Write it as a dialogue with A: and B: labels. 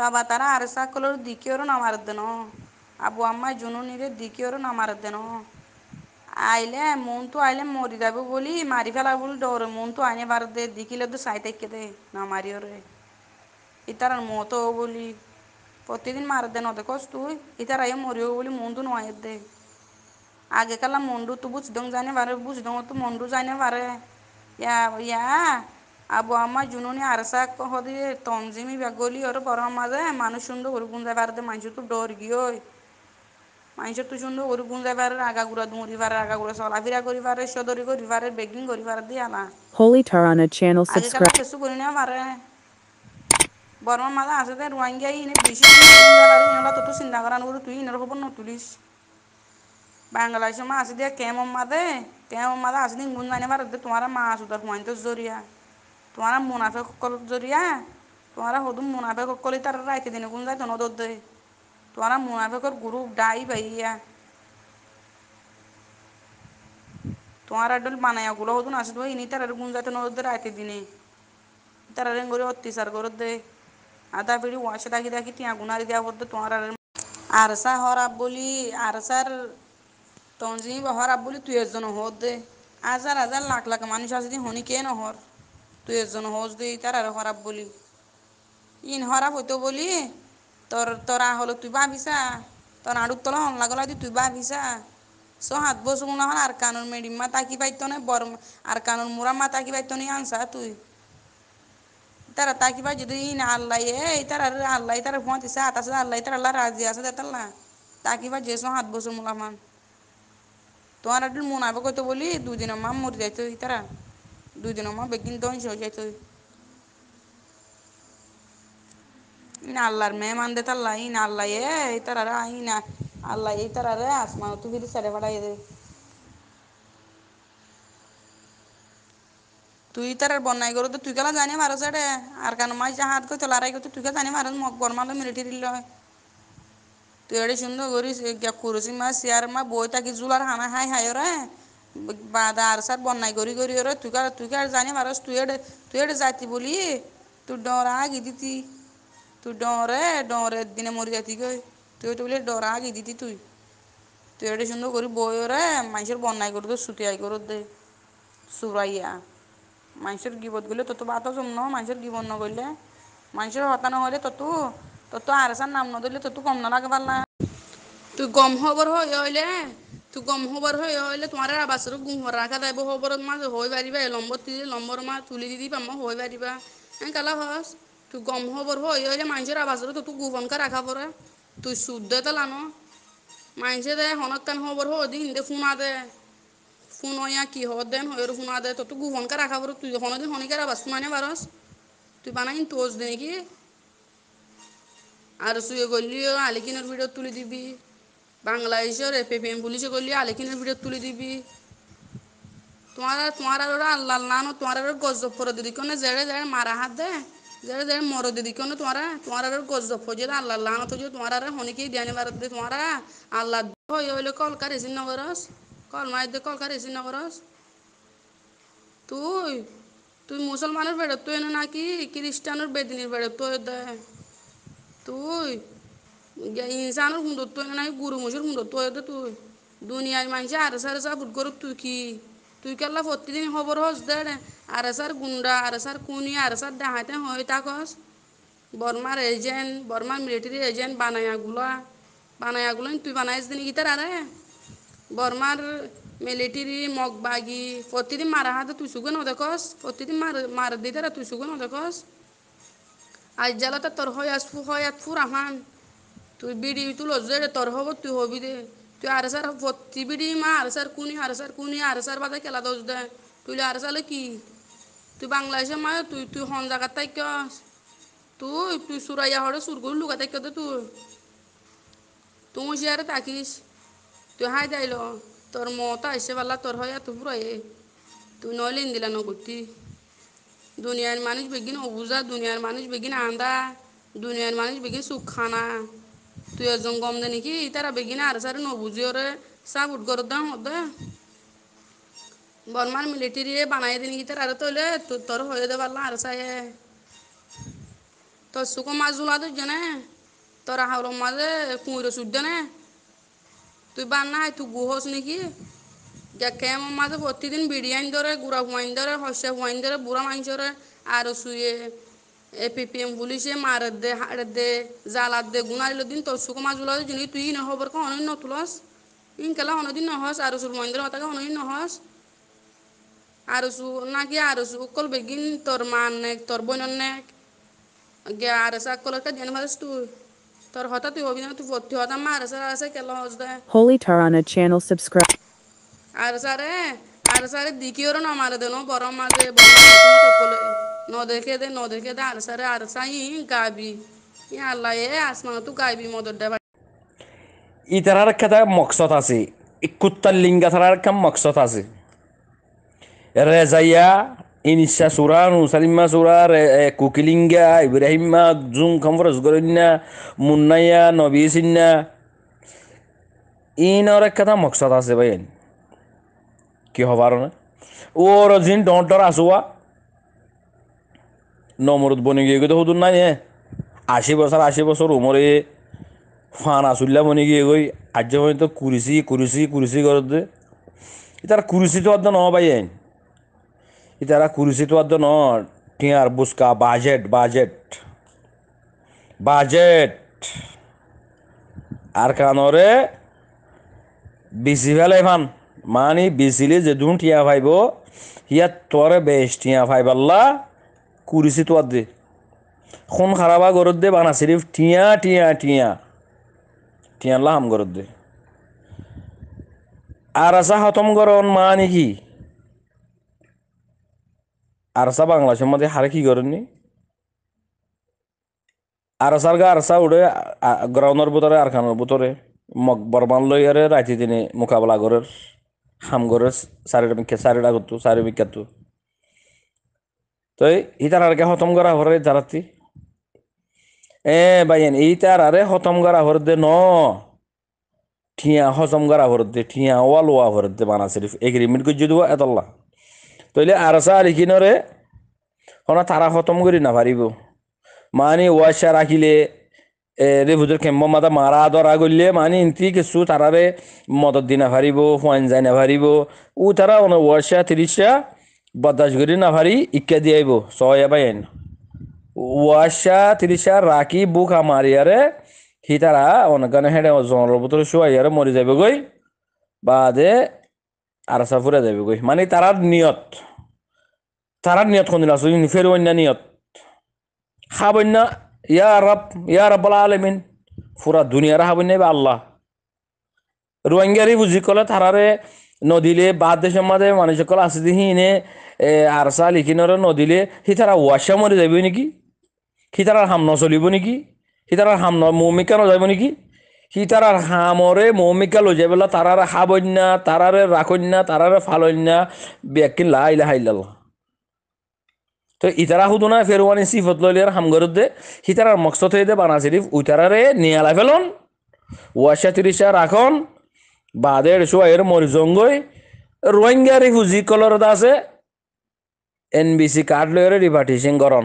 A: ತಬತರ ಅರಸಾಕಲರು ದಿಕ್ಕಿಯವರು ನಾವು ಅರ್ದನು আবু আম্মায় জুনু নিরে দিকেও না মার দেন আইলে মন তো আইলে মরি যাবে বলি মারি ফেলা বলি ডরে মন তো আইনে বার দে দিকিলে তো সাই থেকে দে না মারিও রে ইতার মতো বলি প্রতিদিন মার দেন অত কস তুই ইতার আইয়ে মরিও বলি মন তো নয় দে আগে কালা মন্ডু তো বুঝদং জানে পারে বুঝদং তো মন্ডু জানে পারে ইয়া ইয়া Abuama Jununi Arsak Hodi Tonzimi Bagoli or Paramaza Manushundo Urgunzavar the Manchutu Dorgioy. মানুষের তো সুন্দর ওর গুণ যাবার আগা গুড়া দুমুর রিভার আগা গুড়া সলা ফিরা করি পারে সদরি করি পারে বেগিং করি পারে দিয়া না
B: হোলি টারানা চ্যানেল সাবস্ক্রাইব কিছু
A: করি না পারে বর্মা মাদা আছে তে রোয়াঙ্গিয়া ইনে বেশি যাবার ইনলা তো চিন্তা করান ওর তুই ইনার খবর নতুলিস বাংলাদেশে মা আছে দিয়া কেমন মাদে কেমন মাদা আছে দিন গুণ জানে পারে তোমার মা আসুদার পয়েন্ট জরিয়া তোমারা মুনাফে কল জরিয়া তোমারা হদুম মুনাফে কলি তার রাইতে দিনে কোন যায় নদর দই তোমারা মুনাফেকর গ্রুপ ডাই ভাইয়া তোমারা ডল মানায়া গুলো হদুন না ভাই ইনি তার গুণ যাইতো নদর দে রাইতে দিনে তারা রেং করে অত্যাচার করে দে আধা পিড়ি ওয়াশে থাকি থাকি তিয়া গুনারি দেওয়া করতে তোমার আরসা হরাব বলি আরসার তঞ্জিব হরাব বলি তুই একজন হর দে হাজার হাজার লাখ লাখ মানুষ আছে হনি কে নহর তুই একজন হজ দিই তার আর খারাপ বলি ইন খারাপ হইতো বলি তোর তোরা হলো তুই ভাবিসা তোর আড়ুর তোলা হন লাগলা দি তুই ভাবিসা সো হাত বসবো না আর কানুন মেডিম মা তাকি পাইতো না বর আর কানুন মুরা মা তাকি পাইতো না আনসা তুই তারা তাকি পাই যদি ইন আল্লাহ এই আর আল্লাহ তারা পঁচিশে হাত আছে আল্লাহ তার আল্লাহ রাজি আছে দেতাল্লা তাকি পাই যে হাত বসবো মান তোমার একটু মন আবে কত বলি দুদিন মাম মরে যাইতো তারা দুই দুজনের বেগিন ধ্বংস হয়ে যাইত আল্লাহর মেয়ে মানতে তাল্লাহ ইন আল্লাহ এ তারা আই না আল্লাহ এই তারা রে আসমান তুই ফিরে সারে ফাড়াই দে তুই তার বন্যায় করো তো তুই কেলা জানি মারস রে আর কেন মাছ হাত কই তোলা রাই তুই কে জানি মারস মগ বর্মালো মিলিটারি লয় তুই এটা সুন্দর করিস কুরসি মা চেয়ার মা বই থাকি জুলার হানা হাই হাই রে বাদা আর সার বন্যায় গড়ি গড়ি ওরা তুই কার তুই কার জানি মারস তুই এড তুই এড যাতি বলি তুই ডরা আগি দিতি তুই ডরে ডরে দিনে মরি যাতি গই তুই তো বলি ডরা আগি দিতি তুই তুই এটা সুন্দর করি বই ওরে মানুষের বন্যায় করে দে সুতি আই করে দে সুরাইয়া মানুষের গিবত গুলো তত বাত জমন মানুষের গিবন না করলে মানুষের হতা নহলে হলে তত তত আর নাম নদলে দিলে তত কম না লাগে পারলা তুই গম হবর হইলে তু গম হবার হয়ে হইলে তোমার আবাসর গুম হর রাখা দাইব হবরত মাছ হই পারিবা লম্বর তিরে লম্বর মাছ তুলি দি পাম মা হই পারিবা হ্যাঁ কালা হস তু গম হবর হয়ে হইলে মানুষের আবাসর তো তু গুফন কা রাখা পরে তুই শুদ্ধ তালানো মানুষে দে হনকান হবর হো দিন দে ফুনা দে ফোন ইয়া কি হর দেন হয়ের ফোন আদে তো তুই গুফনকা রাখা পরে তুই হন দিন হনিকার আবার শুনানে পারস তুই বানাই তোজ দে নাকি আর শুয়ে গলিও আলিকিনের ভিডিও তুলে দিবি বাংলা বাংলাদেশের পেপিএম পুলিশে করলি আলেখিনের ভিডিও তুলে দিবি তোমার তোমার আর ওরা আল্লাহ নো তোমার আর গজব পরে দিদি কেন জেড়ে জেড়ে মারা হাত দে জেড়ে জেড়ে মর দিদি কেন তোমারা তোমার আর গজব হয়ে যেত আল্লাহ লানো তো যে তোমার আর হনিকেই দিয়ানি মারা দে তোমারা আল্লাহ হয়ে হইলে কার এসি নগরস কল মায়ের দিয়ে কার এসি নগরস তুই তুই মুসলমানের বেড়ে তুই না নাকি খ্রিস্টানের বেদিনীর বেড়ে তুই দে তুই insanor hundotto nanai gurumushor hundottoodo tu duniyai manche arasar sabut gorot tuki তুই কেলা প্রতিদিন খবর হস দেড়ে আর এসার গুন্ডা আর এসার কুনি আর এসার ডাহাতে হয়ে থাকস বর্মার এজেন্ট বর্মার মিলিটারি এজেন্ট বানায়াগুলা বানায়াগুলো তুই বানাইস দিন গিতার আরে বর্মার মিলিটারি মগ বাগি প্রতিদিন মারা হাতে তুই সুগে নদেখস প্রতিদিন মার মার দিতে তুই সুগে নদেখস আজ জ্বালাতে তোর হয় আস হয় ফুর আহান তুই বিড়ি তুলো যেটা তোর হব তুই হবি দে তুই আর সার ভর্তি বিড়ি মা আর সার কুনি আর সার কুনি আর সার বাদে খেলা দোষ দে তুই আর সালে কি তুই বাংলাদেশে মা তুই তুই হন জায়গার তাই তুই তুই সুরাইয়া হরে সুরগুলো লুকা তাই দে তুই তুই সিয়ারে তাকিস তুই হাই দাইল তোর মত আইসে পারলা তোর হয় তুই পুরাই তুই নইলে ইন্দিলা নগরটি দুনিয়ার মানুষ বেগিন অবুজা দুনিয়ার মানুষ বেগিন আন্দা দুনিয়ার মানুষ বেগিন সুখ খানা তুই এজন গম দে নাকি তারা বেগিনা আর সারে নবুঝি ওরে সাপোর্ট করে দাম হতে বর্মার মিলিটারি বানাই দে নাকি তারা তোলে তোর হয়ে দে পারলাম আর সাহে তোর সুকো মাছ জুলা তো জানে তোরা হাওড় মাঝে কুঁড়ো সুদ জানে তুই বান্না তুই গুহস নাকি কেম মাঝে প্রতিদিন বিড়ি আইন ধরে গুড়া হুয়াইন ধরে হসে হুয়াইন ধরে বুড়া মাইন ধরে আর শুয়ে এ পিপিএম পুলিশে মারত দে হাড়ত দে জালাত দে গুণারিল দিন তোর সুখ মাছ বলা জিনি তুই ন হবর কো অনন্য তুলস ইন কেলা অনদিন নহস আর সুর মহেন্দ্র হতাকে অনদিন নহস আর সু নাকি আর সু কল বেগিন তোর মান নেক তোর বোন নেক গে আর সা কলটা দেন ভাস তুই তোর হতা তুই হবি না তুই ভর্তি হতা মার সা আছে কেলা হস দে
B: হোলি টারানা চ্যানেল সাবস্ক্রাইব
A: আর সারে আর সারে দিকিওর ন মারে দেন বড় মাঝে বড় তো কলে নদেখে দে নদেখে দে আরসারে আরসা ই গাবি ই আল্লাহ এ আসমান তু গাবি মদর দেবা
B: ইতারার খেতা মকসদ আছে কুত্তার লিঙ্গা থারার কাম মকসদ আছে রেজাইয়া ইনিসা সুরা নুসালিমা সুরা কুকিলিঙ্গা ইব্রাহিমা জুম খামফরস গরিন্না মুন্নাইয়া নবী সিন্না ইনর কথা মকসদ আছে ভাই কি হবার না ওর জিন ডর আসুয়া নমরুদ বনে গিয়ে গিয়ে হুদুর নাই আশি বছর আশি বছর উমরে ফান আসুল্লা বনে গিয়ে গই আর্য পর্যন্ত কুরিসি কুরিসি কুরিসি করতে ইতারা কুরিসি তো অর্ধ ন ভাই ইতারা কুরিসি তো অর্ধ ন টিয়ার বুসকা বাজেট বাজেট বাজেট আর কানরে বিসি ফেলে ফান মানি বিসিলি যে দুন টিয়া ফাইব হিয়া তোরে বেশ টিয়া ফাইবাল্লা কুরিসি তো দে খুন খারাপা গরত দে বানা শরীফ টিয়া টিয়া টিয়া টিয়া লাহাম গরত দে আর আসা হতম গরন মা নাকি আসা বাংলা সম্বন্ধে হারে কি করেননি আসার গা আসা উড়ে গ্রাউন্ডের আর খানোর বোতরে মগ বরমান আরে রাইতে দিনে মোকাবেলা করার হাম করার সারিটা বিখ্যাত সারিটা করতো সারি বিখ্যাত তো ইতার আরকে হতম করা হরে জারাতি এ বাইন ইতার আরে হতম করা হর দে ন ঠিয়া হজম করা হর দে ঠিয়া ওয়াল ওয়া হর দে বানা শরীফ এগ্রিমেন্ট করে দিব এতলা তইলে আরসা আর রে হনা তারা খতম করি না পারিব মানে ওয়াশা রাখিলে রে ভুজুর কেম্ব মাতা মারা দরা গলিলে মানে ইন্তি কিছু তারারে মদত দিনা ভারিব হোয়াইন যাই না ভারিব ও তারা ওয়াশা তিরিশা বদাস গরি না ভারি ইকা দিয়ে আইব সয়া বাইন ওয়াশা তিরিশা রাখি বুক আমার ইয়ারে হি তারা গানে হেঁটে জঙ্গলের বোতল শুয়াই আর মরি যাবে গই বাদে আর ফুরে যাবে গই মানে তারার নিয়ত তারার নিয়ত দিন আসো ফের অন্য নিয়ত খাবেন না ইয়া রব ইয়া বলা আলমিন ফুরা দুনিয়ার খাবেন না আল্লাহ রোহিঙ্গারি বুঝি কলে তারারে নদীলে বাদ দেশের মাঝে মানুষকল আর হিনে লিখি নরে নদীলে সি তারা ওয়াশা মরে যাব নেকি সি তারা হাম নচলিব নেকি সি তারা হাম ন মৌমিকা নযাব নেকি সি তারার হামরে মৌমিকা লৈ যাই পেলাই আর হাবন্যা আর রাখন্যা আর ফালন্যা বেকিন লাইলা হাইল্লাহ তো ইতারা না ফেরুয়ানি সিফত আর হামগরত দে সি তারার মকসদ হয়ে দে বানা শরীফ উতারারে নিয়ালা ফেলন ওয়াশা তিরিশা রাখন বাদের সোয়ের মরিজঙ্গই রোহিঙ্গা রিফিউজি কলরত আছে এনবিসি কার্ড লয়ের রিপার্টিশন করন